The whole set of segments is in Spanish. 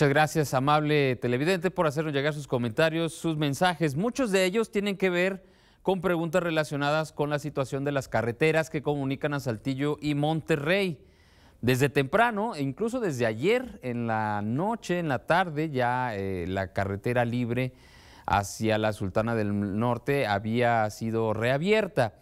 Muchas gracias, amable televidente, por hacernos llegar sus comentarios, sus mensajes. Muchos de ellos tienen que ver con preguntas relacionadas con la situación de las carreteras que comunican a Saltillo y Monterrey. Desde temprano, e incluso desde ayer en la noche, en la tarde, ya eh, la carretera libre hacia la Sultana del Norte había sido reabierta.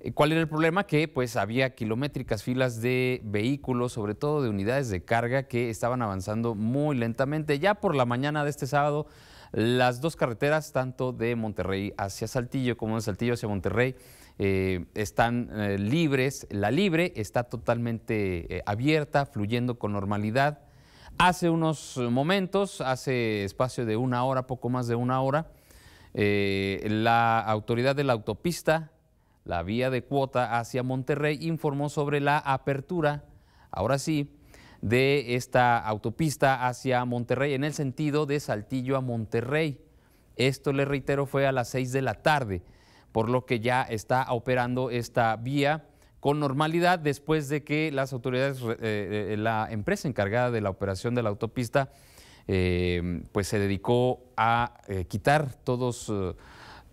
Eh, ¿Cuál era el problema? Que pues había kilométricas filas de vehículos, sobre todo de unidades de carga, que estaban avanzando muy lentamente. Ya por la mañana de este sábado, las dos carreteras, tanto de Monterrey hacia Saltillo como de Saltillo hacia Monterrey, eh, están eh, libres. La libre está totalmente abierta, fluyendo con normalidad. Hace unos momentos, hace espacio de una hora, poco más de una hora, la autoridad de la autopista la vía de cuota hacia Monterrey, informó sobre la apertura, ahora sí, de esta autopista hacia Monterrey en el sentido de Saltillo a Monterrey. Esto, le reitero, fue a las 6 de la tarde, por lo que ya está operando esta vía con normalidad después de que las autoridades, eh, eh, la empresa encargada de la operación de la autopista, eh, pues se dedicó a quitar todos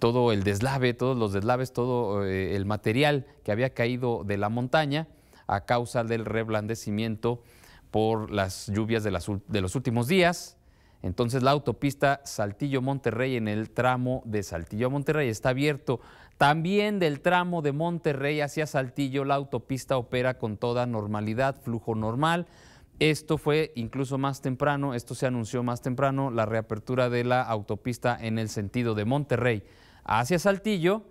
todo el deslave, todos los deslaves, todo eh, el material que había caído de la montaña a causa del reblandecimiento por las lluvias de, de los últimos días. Entonces la autopista Saltillo-Monterrey en el tramo de Saltillo-Monterrey está abierto. También del tramo de Monterrey hacia Saltillo la autopista opera con toda normalidad, flujo normal. Esto fue incluso más temprano, esto se anunció más temprano, la reapertura de la autopista en el sentido de Monterrey hacia Saltillo.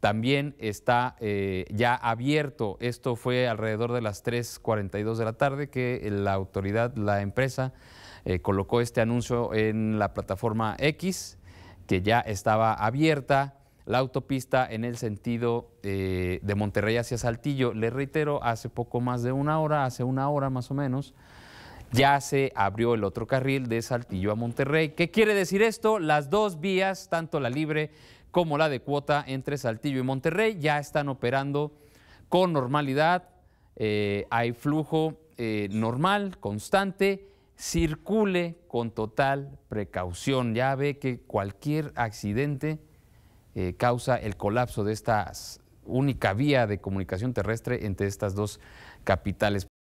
También está eh, ya abierto, esto fue alrededor de las 3.42 de la tarde que la autoridad, la empresa, eh, colocó este anuncio en la plataforma X, que ya estaba abierta la autopista en el sentido eh, de Monterrey hacia Saltillo. Les reitero, hace poco más de una hora, hace una hora más o menos, ya se abrió el otro carril de Saltillo a Monterrey. ¿Qué quiere decir esto? Las dos vías, tanto la libre como la de cuota entre Saltillo y Monterrey, ya están operando con normalidad, eh, hay flujo eh, normal, constante, circule con total precaución. Ya ve que cualquier accidente eh, causa el colapso de esta única vía de comunicación terrestre entre estas dos capitales.